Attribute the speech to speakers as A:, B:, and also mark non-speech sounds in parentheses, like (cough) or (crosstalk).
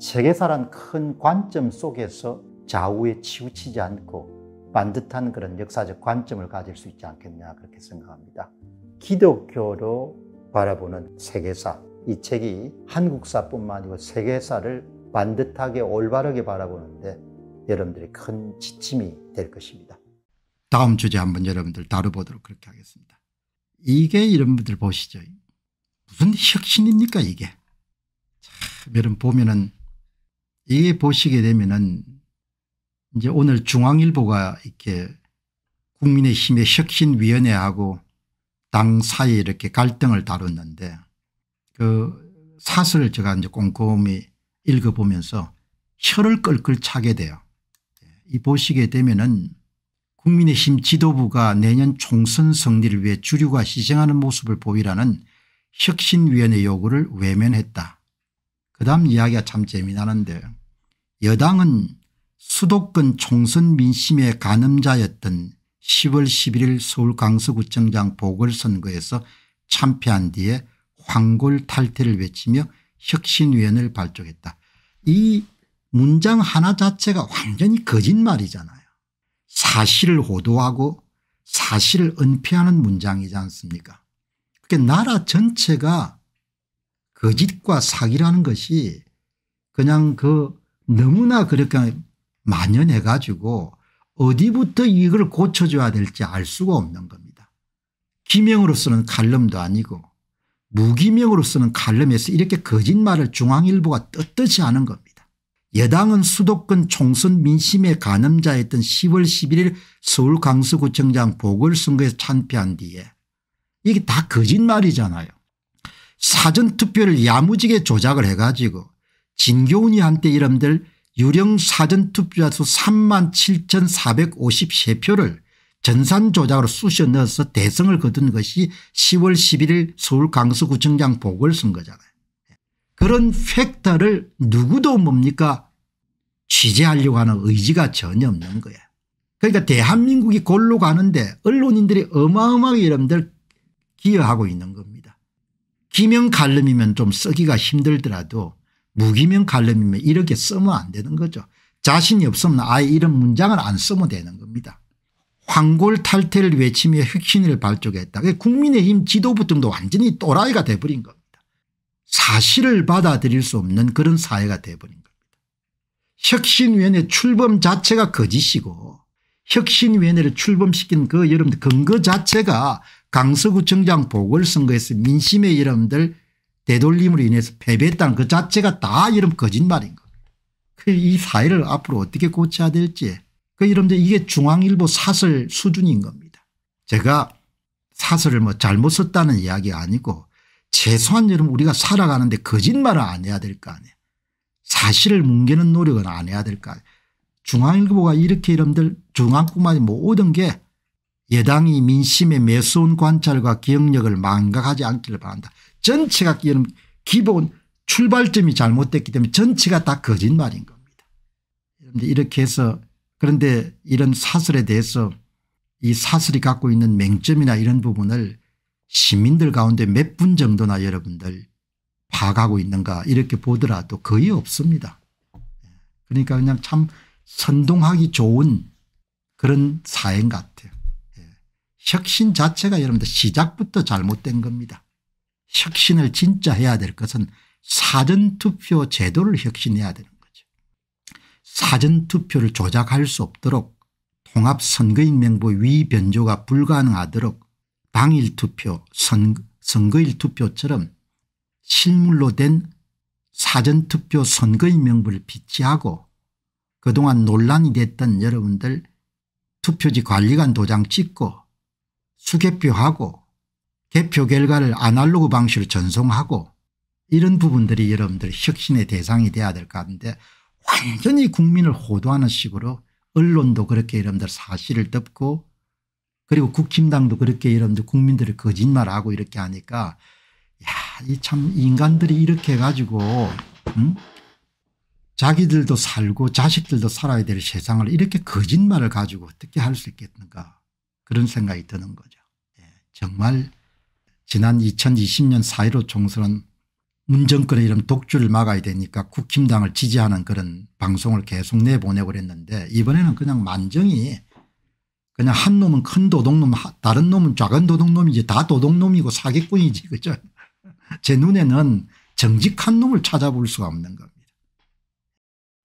A: 세계사란 큰 관점 속에서 좌우에 치우치지 않고 반듯한 그런 역사적 관점을 가질 수 있지 않겠냐 그렇게 생각합니다. 기독교로 바라보는 세계사 이 책이 한국사뿐만 아니고 세계사를 반듯하게 올바르게 바라보는데 여러분들이 큰 지침이 될 것입니다. 다음 주제 한번 여러분들 다뤄보도록 그렇게 하겠습니다. 이게 이런 분들 보시죠. 무슨 혁신입니까 이게. 참 이런 보면은 이게 보시게 되면은 이제 오늘 중앙일보가 이렇게 국민의힘의 혁신위원회하고 당 사이에 이렇게 갈등을 다뤘는데 그 사설을 제가 이제 꼼꼼히 읽어보면서 혀를 끌끌 차게 돼요. 이 보시게 되면은 국민의힘 지도부가 내년 총선 승리를 위해 주류가 시정하는 모습을 보이라는 혁신위원회 요구를 외면했다. 그 다음 이야기가 참 재미나는데 여당은 수도권 총선 민심의 가늠자였던 10월 11일 서울 강서구청장 보궐선거에서 참패한 뒤에 황골 탈퇴를 외치며 혁신위원회 발족했다. 이 문장 하나 자체가 완전히 거짓말이잖아요. 사실을 호도하고 사실을 은폐하는 문장이지 않습니까 그게 그러니까 나라 전체가 거짓과 사기라는 것이 그냥 그 너무나 그렇게 만연해 가지고 어디부터 이걸 고쳐줘야 될지 알 수가 없는 겁니다. 기명으로 쓰는 칼럼도 아니고 무기명으로 쓰는 칼럼에서 이렇게 거짓말을 중앙일보가 떳떳이 하는 겁니다. 여당은 수도권 총선 민심의 가늠자였던 10월 11일 서울 강서구청장 보궐선거에서 참패한 뒤에 이게 다 거짓말이잖아요. 사전투표를 야무지게 조작을 해가지고 진교훈이 한때 이름들 유령 사전투표자 수 3만 7453표를 전산조작으로 쑤셔 넣어서 대성을 거둔 것이 10월 11일 서울 강서구청장 보궐선 거잖아요. 그런 팩터를 누구도 뭡니까 취재하려고 하는 의지가 전혀 없는 거야. 그러니까 대한민국이 골로 가는데 언론인들이 어마어마하게 이름들 기여하고 있는 겁니다. 기명 갈름이면좀 쓰기가 힘들더라도 무기명 갈름이면 이렇게 쓰면 안 되는 거죠. 자신이 없으면 아예 이런 문장을 안 쓰면 되는 겁니다. 황골탈퇴를 외치며 혁신을 발족했다. 국민의힘 지도부등도 완전히 또라이가 돼버린 겁니다. 사실을 받아들일 수 없는 그런 사회가 돼버린 겁니다. 혁신위원회 출범 자체가 거짓이고 혁신위원회를 출범시킨 그 여러분들 근거 자체가 강서구청장 보궐선거에서 민심의 이름들 되돌림으로 인해서 패배했다는 그 자체가 다 이름 거짓말인 거예요. 그 이 사회를 앞으로 어떻게 고쳐야 될지 그 이름들 이게 중앙일보 사설 수준인 겁니다. 제가 사설을 뭐 잘못 썼다는 이야기 아니고 최소한 여러분 우리가 살아가는데 거짓말을 안 해야 될 거 아니에요. 사실을 뭉개는 노력은 안 해야 될 거 아니에요. 중앙일보가 이렇게 이름들 중앙뿐만이 모든 게 여당이 민심의 매수운 관찰과 기억력을 망각하지 않기를 바란다. 전체가 기본 출발점이 잘못됐기 때문에 전체가 다 거짓말인 겁니다. 이렇게 해서 그런데 이런 사설에 대해서 이 사설이 갖고 있는 맹점이나 이런 부분을 시민들 가운데 몇 분 정도나 여러분들 파악하고 있는가 이렇게 보더라도 거의 없습니다. 그러니까 그냥 참 선동하기 좋은 그런 사행 같 혁신 자체가 여러분들 시작부터 잘못된 겁니다. 혁신을 진짜 해야 될 것은 사전투표 제도를 혁신해야 되는 거죠. 사전투표를 조작할 수 없도록 통합선거인 명부 위변조가 불가능하도록 당일투표 선거일 투표처럼 실물로 된 사전투표 선거인 명부를 비치하고 그동안 논란이 됐던 여러분들 투표지 관리관 도장 찍고 수개표하고 개표 결과를 아날로그 방식으로 전송하고 이런 부분들이 여러분들 혁신의 대상이 돼야 될 것 같은데 완전히 국민을 호도하는 식으로 언론도 그렇게 여러분들 사실을 덮고 그리고 국힘당도 그렇게 여러분들 국민들을 거짓말하고 이렇게 하니까 야 이 참 인간들이 이렇게 해가지고 응? 음? 자기들도 살고 자식들도 살아야 될 세상을 이렇게 거짓말을 가지고 어떻게 할 수 있겠는가 그런 생각이 드는 거죠. 예, 정말 지난 2020년 4.15 총선은 문정권의 이런 독주를 막아야 되니까 국힘당을 지지하는 그런 방송을 계속 내보내고 그랬는데 이번에는 그냥 만정이 그냥 한 놈은 큰 도둑놈 다른 놈은 작은 도둑놈이지 다 도둑놈이고 사기꾼이지 그죠 (laughs) 제 눈에는 정직한 놈을 찾아볼 수가 없는 겁니다.